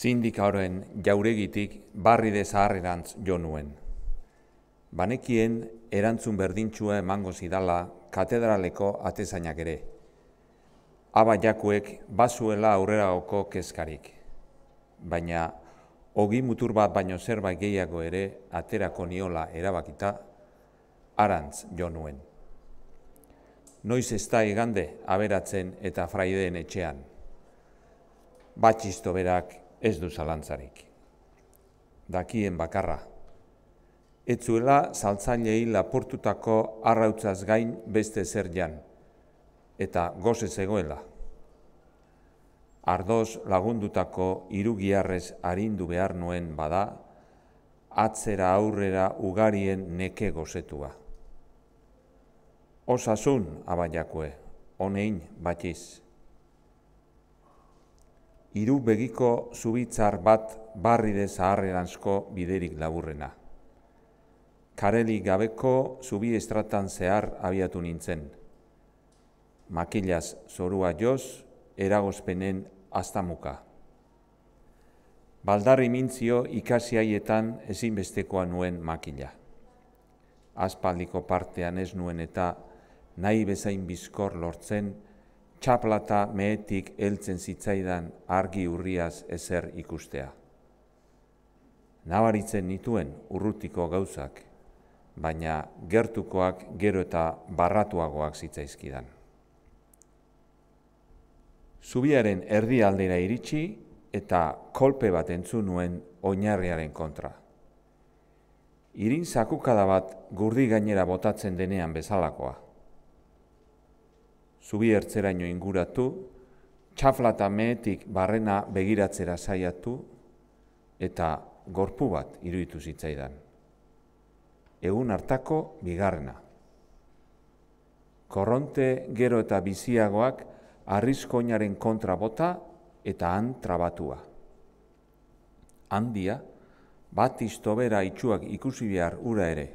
Sindikaren jauregitik barri de zaharrerantz jo nuen. Banekien erantzun berdintxua emango zidala katedraleko atezainak ere. Aba jakuek bazuela aurrera kezkarik. Baina, hogi mutur bat baino zerbait gehiago ere aterako niola erabakita, arantz jo Noiz ez da igande aberatzen eta fraideen etxean. Batxisto berak ez du zalantzarik. Dakien bakarra. Etzuela zaltzain laportutako arrautzaz gain beste zer jan. Eta goze zegoela. Ardoz lagundutako irugiarrez arindu behar nuen bada, atzera aurrera ugarien neke gozetua. Osasun abaiakue, honein batiz hiru begiko zubitzar bat barri de zaharrerantzko biderik laburrena. Kareli gabeko zubi estratan zehar abiatu nintzen. Makilaz zorua joz, eragozpenen muka. Baldarri mintzio ikasi haietan ezinbestekoa nuen makila. Aspaldiko partean ez nuen eta nahi bezain bizkor lortzen, txaplata mehetik eltzen zitzaidan argi urriaz ezer ikustea. Nabaritzen nituen urrutiko gauzak, baina gertukoak gero eta barratuagoak zitzaizkidan. Zubiaren erdi aldera iritsi eta kolpe bat entzu nuen oinarriaren kontra. Irin sakukada bat gurdi gainera botatzen denean bezalakoa zubi ertzeraino inguratu, txaflata mehetik barrena begiratzera saiatu, eta gorpu bat iruditu zitzaidan. Egun hartako bigarrena. Korronte gero eta biziagoak arriskoinaren kontra bota eta han trabatua. Handia, bat iztobera itxuak ikusi behar ura ere,